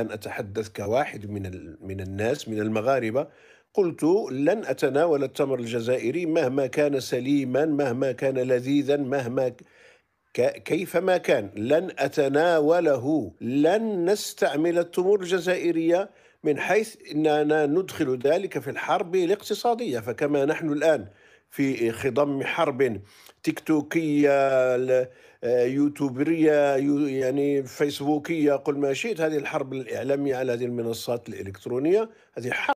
الآن أتحدث كواحد من من الناس من المغاربة قلت لن أتناول التمر الجزائري مهما كان سليما مهما كان لذيذا مهما كيفما كان لن أتناوله لن نستعمل التمور الجزائرية من حيث أننا ندخل ذلك في الحرب الاقتصادية فكما نحن الآن في خضم حرب تيك توكية آه، يوتيوبرية يعني فيسبوكية قل ما شئت هذه الحرب الإعلامية على هذه المنصات الإلكترونية هذه حرب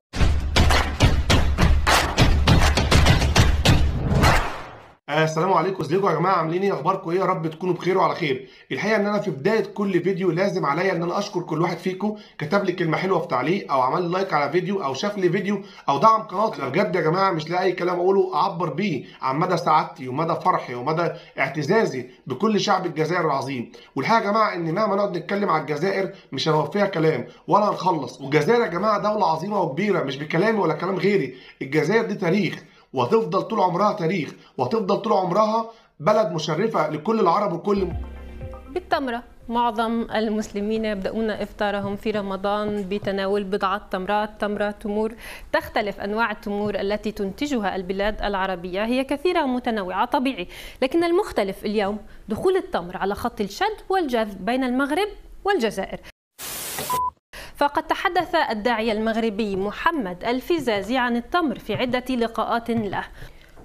آه، السلام عليكم ازيكم يا جماعه عاملين ايه اخباركم ايه يا رب تكونوا بخير وعلى خير الحقيقه ان انا في بدايه كل فيديو لازم عليا ان انا اشكر كل واحد فيكم كتب لي كلمه حلوه في تعليق او عمل لي لايك على فيديو او شاف لي فيديو او دعم قناتي انا بجد يا جماعه مش لاقي كلام اقوله اعبر بيه عن مدى سعادتي ومدى فرحي ومدى اعتزازي بكل شعب الجزائر العظيم والحقيقه يا جماعه ان مهما نقعد نتكلم على الجزائر مش هنوفيها كلام ولا هنخلص والجزائر يا جماعه دوله عظيمه وكبيره مش بكلامي ولا كلام غيري الجزائر دي تاريخ وتفضل طول عمرها تاريخ وتفضل طول عمرها بلد مشرفه لكل العرب وكل بالتمره معظم المسلمين يبدأون إفطارهم في رمضان بتناول بضعة تمرات تمرة تمور تختلف أنواع التمور التي تنتجها البلاد العربية هي كثيرة متنوعة طبيعي لكن المختلف اليوم دخول التمر على خط الشد والجذب بين المغرب والجزائر فقد تحدث الداعية المغربي محمد الفزازي عن التمر في عدة لقاءات له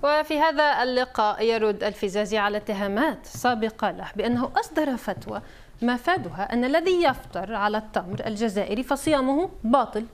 وفي هذا اللقاء يرد الفزازي على اتهامات سابقة له بأنه أصدر فتوى مفادها أن الذي يفطر على التمر الجزائري فصيامه باطل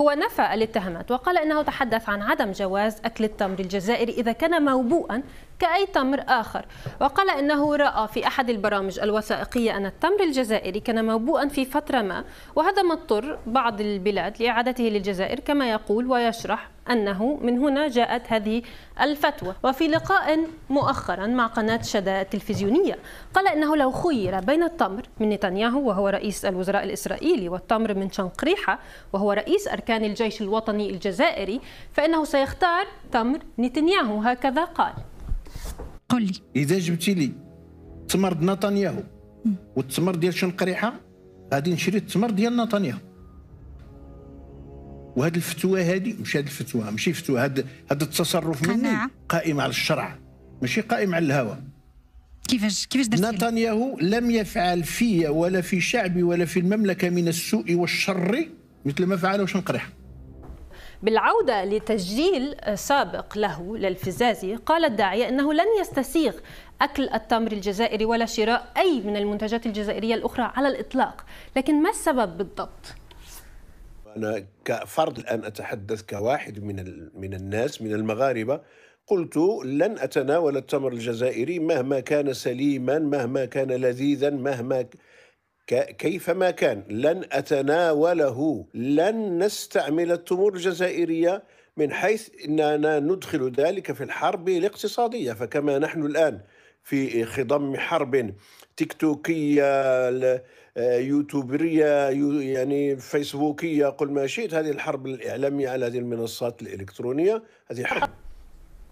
هو نفى الاتهامات وقال انه تحدث عن عدم جواز اكل التمر الجزائري اذا كان موبوءا كاي تمر اخر وقال انه راى في احد البرامج الوثائقيه ان التمر الجزائري كان موبوءا في فتره ما وهذا ما اضطر بعض البلاد لاعادته للجزائر كما يقول ويشرح أنه من هنا جاءت هذه الفتوى وفي لقاء مؤخرا مع قناة شدا التلفزيونية قال أنه لو خير بين التمر من نتنياهو وهو رئيس الوزراء الإسرائيلي والتمر من شنقريحة وهو رئيس أركان الجيش الوطني الجزائري فإنه سيختار تمر نتنياهو هكذا قال قل لي إذا جبتي لي تمر نتنياهو والتمر ديال شنقريحة غادي نشري التمر ديال نتنياهو وهاد الفتوى هادي مش هاد الفتوى ماشي فتوى هاد هذا التصرف مني قائم على الشرع ماشي قائم على الهوى كيفاش كيفاش درتي نتنياهو لم يفعل في ولا في شعبي ولا في المملكه من السوء والشر مثل ما فعله شنقريح بالعودة لتسجيل سابق له للفزازي قال الداعية أنه لن يستسيغ أكل التمر الجزائري ولا شراء أي من المنتجات الجزائرية الأخرى على الإطلاق لكن ما السبب بالضبط؟ أنا كفرد الآن أتحدث كواحد من من الناس من المغاربة قلت لن أتناول التمر الجزائري مهما كان سليما مهما كان لذيذا مهما كيفما كان لن أتناوله لن نستعمل التمور الجزائرية من حيث أننا ندخل ذلك في الحرب الاقتصادية فكما نحن الآن في خضم حرب تيك توكية آه، يوتيوبرية يعني فيسبوكية قل ما شئت هذه الحرب الإعلامية على هذه المنصات الإلكترونية هذه حرب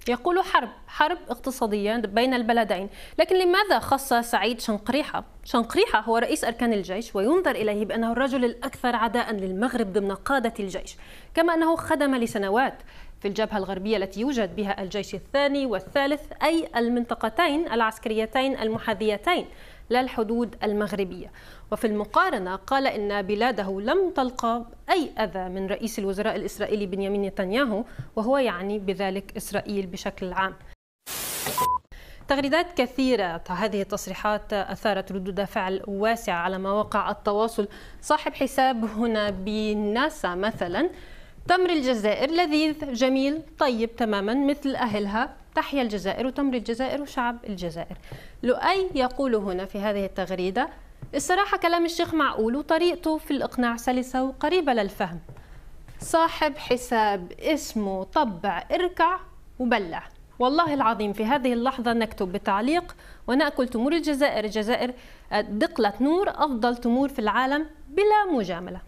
يقول حرب حرب اقتصادية بين البلدين لكن لماذا خص سعيد شنقريحة؟ شنقريحة هو رئيس أركان الجيش وينظر إليه بأنه الرجل الأكثر عداء للمغرب ضمن قادة الجيش كما أنه خدم لسنوات في الجبهة الغربية التي يوجد بها الجيش الثاني والثالث أي المنطقتين العسكريتين المحاذيتين للحدود المغربية وفي المقارنة قال إن بلاده لم تلقى أي أذى من رئيس الوزراء الإسرائيلي بنيامين نتنياهو وهو يعني بذلك إسرائيل بشكل عام تغريدات كثيرة هذه التصريحات أثارت ردود فعل واسعة على مواقع التواصل صاحب حساب هنا بناسا مثلا تمر الجزائر لذيذ جميل طيب تماما مثل أهلها تحيا الجزائر وتمر الجزائر وشعب الجزائر لؤي يقول هنا في هذه التغريدة الصراحة كلام الشيخ معقول وطريقته في الإقناع سلسة وقريبة للفهم صاحب حساب اسمه طبع اركع وبلع والله العظيم في هذه اللحظة نكتب بتعليق ونأكل تمور الجزائر الجزائر دقلة نور أفضل تمور في العالم بلا مجاملة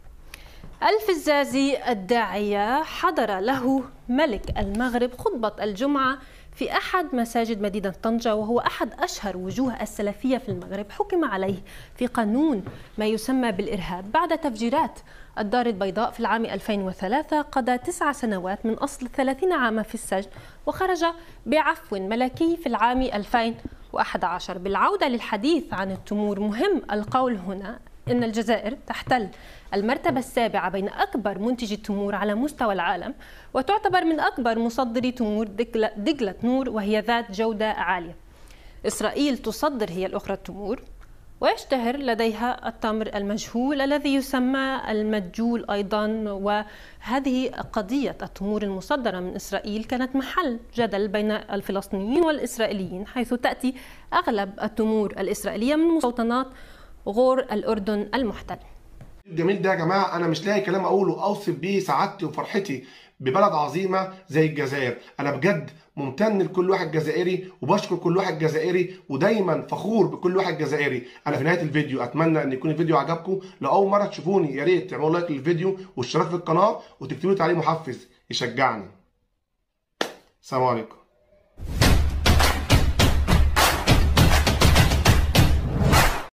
الفزازي الداعية حضر له ملك المغرب خطبة الجمعة في أحد مساجد مدينة طنجة وهو أحد أشهر وجوه السلفية في المغرب حكم عليه في قانون ما يسمى بالإرهاب بعد تفجيرات الدار البيضاء في العام 2003 قضى تسع سنوات من أصل 30 عاما في السجن وخرج بعفو ملكي في العام 2011 بالعودة للحديث عن التمور مهم القول هنا أن الجزائر تحتل المرتبة السابعة بين أكبر منتجي التمور على مستوى العالم وتعتبر من أكبر مصدري تمور دجلة, نور وهي ذات جودة عالية إسرائيل تصدر هي الأخرى التمور ويشتهر لديها التمر المجهول الذي يسمى المجول ايضا وهذه قضيه التمور المصدره من اسرائيل كانت محل جدل بين الفلسطينيين والاسرائيليين حيث تاتي اغلب التمور الاسرائيليه من مستوطنات غور الأردن المحتل الجميل ده يا جماعه انا مش لاقي كلام اقوله اوصف بيه سعادتي وفرحتي ببلد عظيمه زي الجزائر انا بجد ممتن لكل واحد جزائري وبشكر كل واحد جزائري ودايما فخور بكل واحد جزائري انا في نهايه الفيديو اتمنى ان يكون الفيديو عجبكم لو اول مره تشوفوني يا ريت تعملوا لايك للفيديو واشتراك في القناه وتكتبوا لي تعليق محفز يشجعني سلام عليكم